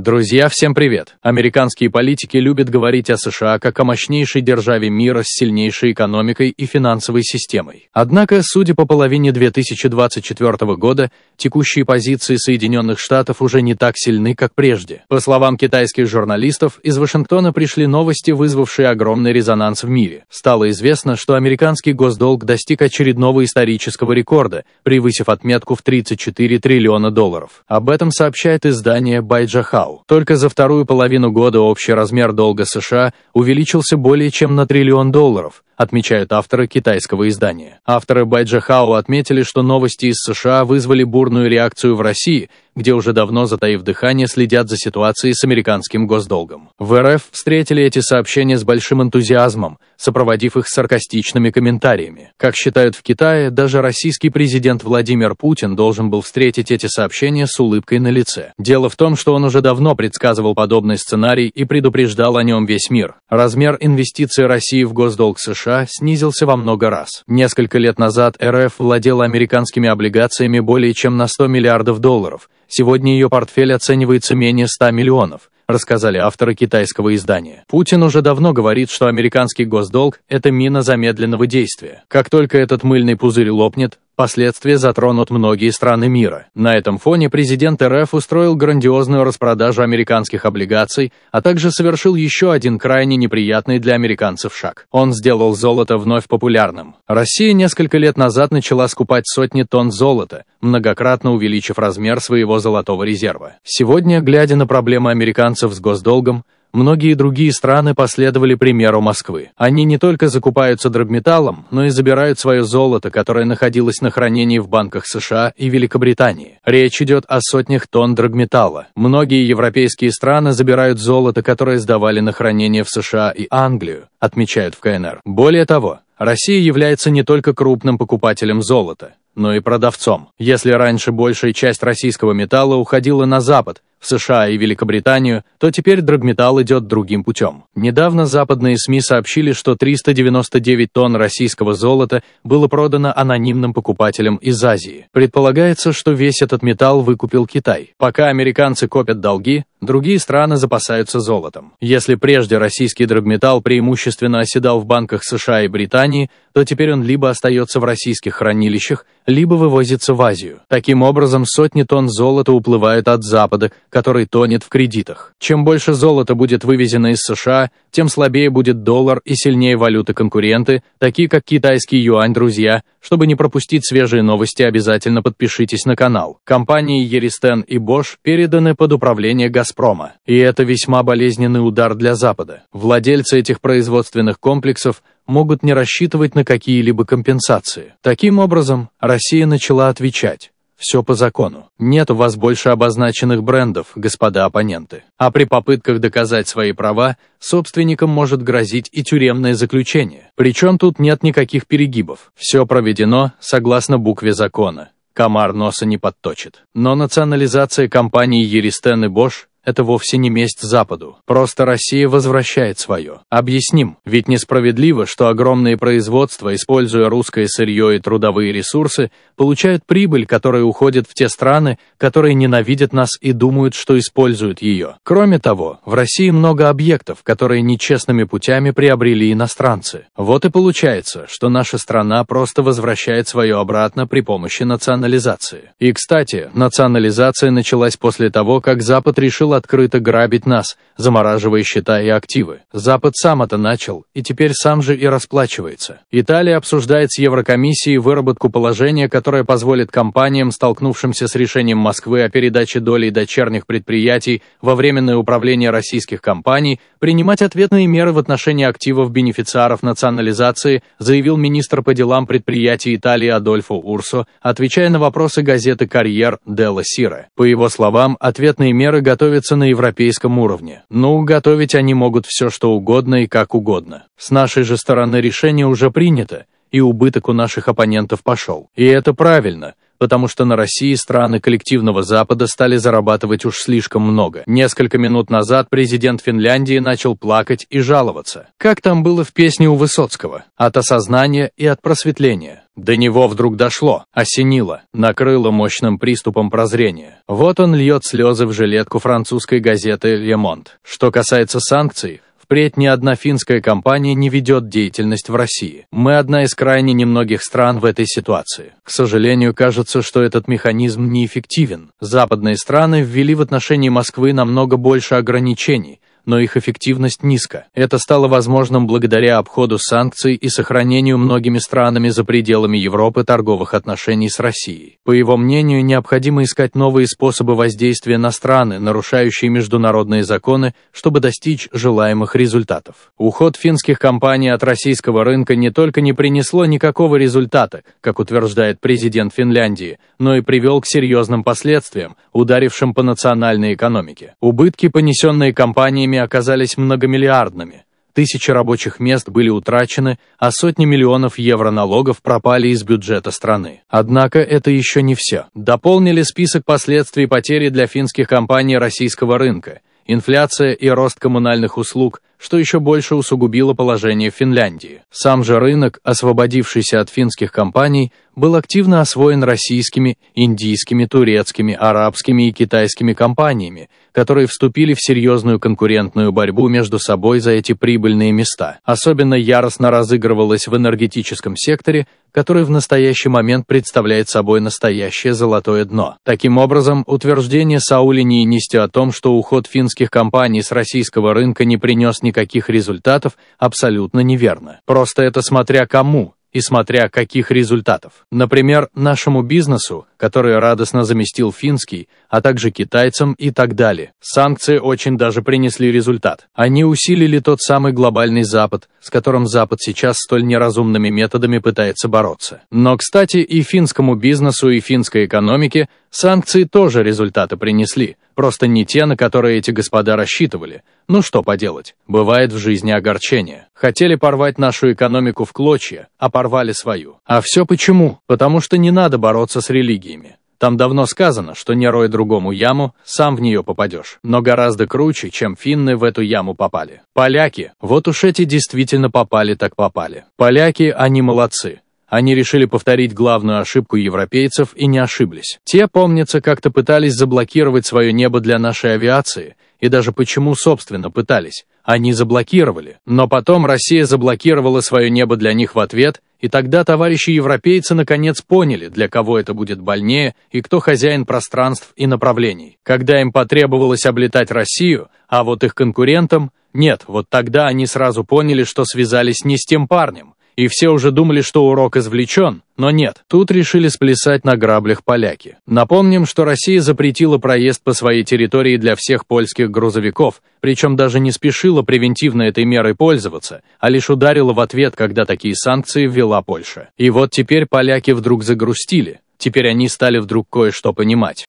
Друзья, всем привет! Американские политики любят говорить о США как о мощнейшей державе мира с сильнейшей экономикой и финансовой системой. Однако, судя по половине 2024 года, текущие позиции Соединенных Штатов уже не так сильны, как прежде. По словам китайских журналистов, из Вашингтона пришли новости, вызвавшие огромный резонанс в мире. Стало известно, что американский госдолг достиг очередного исторического рекорда, превысив отметку в 34 триллиона долларов. Об этом сообщает издание Байджахау. Макао. Только за вторую половину года общий размер долга США увеличился более чем на триллион долларов, отмечают авторы китайского издания. Авторы Байджа Хао отметили, что новости из США вызвали бурную реакцию в России, где уже давно, затаив дыхание, следят за ситуацией с американским госдолгом. В РФ встретили эти сообщения с большим энтузиазмом, сопроводив их саркастичными комментариями. Как считают в Китае, даже российский президент Владимир Путин должен был встретить эти сообщения с улыбкой на лице. Дело в том, что он уже давно давно предсказывал подобный сценарий и предупреждал о нем весь мир. Размер инвестиций России в госдолг США снизился во много раз. Несколько лет назад РФ владела американскими облигациями более чем на 100 миллиардов долларов. Сегодня ее портфель оценивается менее 100 миллионов рассказали авторы китайского издания. Путин уже давно говорит, что американский госдолг – это мина замедленного действия. Как только этот мыльный пузырь лопнет, Впоследствии затронут многие страны мира. На этом фоне президент РФ устроил грандиозную распродажу американских облигаций, а также совершил еще один крайне неприятный для американцев шаг. Он сделал золото вновь популярным. Россия несколько лет назад начала скупать сотни тонн золота, многократно увеличив размер своего золотого резерва. Сегодня, глядя на проблемы американцев с госдолгом, Многие другие страны последовали примеру Москвы. Они не только закупаются драгметаллом, но и забирают свое золото, которое находилось на хранении в банках США и Великобритании. Речь идет о сотнях тонн драгметалла. Многие европейские страны забирают золото, которое сдавали на хранение в США и Англию, отмечают в КНР. Более того, Россия является не только крупным покупателем золота но и продавцом. Если раньше большая часть российского металла уходила на Запад, в США и Великобританию, то теперь драгметалл идет другим путем. Недавно западные СМИ сообщили, что 399 тонн российского золота было продано анонимным покупателям из Азии. Предполагается, что весь этот металл выкупил Китай. Пока американцы копят долги, другие страны запасаются золотом. Если прежде российский драгметалл преимущественно оседал в банках США и Британии, то теперь он либо остается в российских хранилищах, либо вывозится в Азию. Таким образом, сотни тонн золота уплывают от Запада, который тонет в кредитах. Чем больше золота будет вывезено из США, тем слабее будет доллар и сильнее валюты конкуренты, такие как китайский юань, друзья, чтобы не пропустить свежие новости, обязательно подпишитесь на канал. Компании Еристен и Bosch переданы под управление Газпрома. И это весьма болезненный удар для Запада. Владельцы этих производственных комплексов могут не рассчитывать на какие-либо компенсации. Таким образом, Россия начала отвечать. Все по закону. Нет у вас больше обозначенных брендов, господа оппоненты. А при попытках доказать свои права, собственникам может грозить и тюремное заключение. Причем тут нет никаких перегибов. Все проведено согласно букве закона. Комар носа не подточит. Но национализация компании Еристен и Бош это вовсе не месть Западу. Просто Россия возвращает свое. Объясним, ведь несправедливо, что огромные производства, используя русское сырье и трудовые ресурсы, получают прибыль, которая уходит в те страны, которые ненавидят нас и думают, что используют ее. Кроме того, в России много объектов, которые нечестными путями приобрели иностранцы. Вот и получается, что наша страна просто возвращает свое обратно при помощи национализации. И, кстати, национализация началась после того, как Запад решил открыто грабить нас, замораживая счета и активы. Запад сам это начал, и теперь сам же и расплачивается. Италия обсуждает с Еврокомиссией выработку положения, которое позволит компаниям, столкнувшимся с решением Москвы о передаче долей дочерних предприятий во временное управление российских компаний, принимать ответные меры в отношении активов бенефициаров национализации, заявил министр по делам предприятий Италии Адольфо Урсо, отвечая на вопросы газеты «Карьер» Делла Сира. По его словам, ответные меры готовятся остается на европейском уровне. Ну, готовить они могут все что угодно и как угодно. С нашей же стороны решение уже принято, и убыток у наших оппонентов пошел. И это правильно – потому что на России страны коллективного Запада стали зарабатывать уж слишком много. Несколько минут назад президент Финляндии начал плакать и жаловаться. Как там было в песне у Высоцкого? От осознания и от просветления. До него вдруг дошло, осенило, накрыло мощным приступом прозрения. Вот он льет слезы в жилетку французской газеты Ле Монт. Что касается санкций, Впредь ни одна финская компания не ведет деятельность в России. Мы одна из крайне немногих стран в этой ситуации. К сожалению, кажется, что этот механизм неэффективен. Западные страны ввели в отношении Москвы намного больше ограничений, но их эффективность низка. Это стало возможным благодаря обходу санкций и сохранению многими странами за пределами Европы торговых отношений с Россией. По его мнению, необходимо искать новые способы воздействия на страны, нарушающие международные законы, чтобы достичь желаемых результатов. Уход финских компаний от российского рынка не только не принесло никакого результата, как утверждает президент Финляндии, но и привел к серьезным последствиям, ударившим по национальной экономике. Убытки, понесенные компаниями оказались многомиллиардными. Тысячи рабочих мест были утрачены, а сотни миллионов евро налогов пропали из бюджета страны. Однако это еще не все. Дополнили список последствий потери для финских компаний российского рынка. Инфляция и рост коммунальных услуг – что еще больше усугубило положение в Финляндии. Сам же рынок, освободившийся от финских компаний, был активно освоен российскими, индийскими, турецкими, арабскими и китайскими компаниями, которые вступили в серьезную конкурентную борьбу между собой за эти прибыльные места. Особенно яростно разыгрывалось в энергетическом секторе, который в настоящий момент представляет собой настоящее золотое дно. Таким образом, утверждение Саули Нинисти о том, что уход финских компаний с российского рынка не принес ни никаких результатов, абсолютно неверно. Просто это смотря кому и смотря каких результатов. Например, нашему бизнесу которые радостно заместил финский, а также китайцам и так далее. Санкции очень даже принесли результат. Они усилили тот самый глобальный Запад, с которым Запад сейчас столь неразумными методами пытается бороться. Но, кстати, и финскому бизнесу, и финской экономике санкции тоже результаты принесли, просто не те, на которые эти господа рассчитывали. Ну что поделать, бывает в жизни огорчение. Хотели порвать нашу экономику в клочья, а порвали свою. А все почему? Потому что не надо бороться с религией другими. Там давно сказано, что не рой другому яму, сам в нее попадешь. Но гораздо круче, чем финны в эту яму попали. Поляки, вот уж эти действительно попали так попали. Поляки, они молодцы. Они решили повторить главную ошибку европейцев и не ошиблись. Те, помнится, как-то пытались заблокировать свое небо для нашей авиации, и даже почему, собственно, пытались. Они заблокировали. Но потом Россия заблокировала свое небо для них в ответ, и тогда товарищи-европейцы наконец поняли, для кого это будет больнее и кто хозяин пространств и направлений. Когда им потребовалось облетать Россию, а вот их конкурентам – нет, вот тогда они сразу поняли, что связались не с тем парнем, и все уже думали, что урок извлечен, но нет, тут решили сплясать на граблях поляки. Напомним, что Россия запретила проезд по своей территории для всех польских грузовиков, причем даже не спешила превентивно этой мерой пользоваться, а лишь ударила в ответ, когда такие санкции ввела Польша. И вот теперь поляки вдруг загрустили, теперь они стали вдруг кое-что понимать.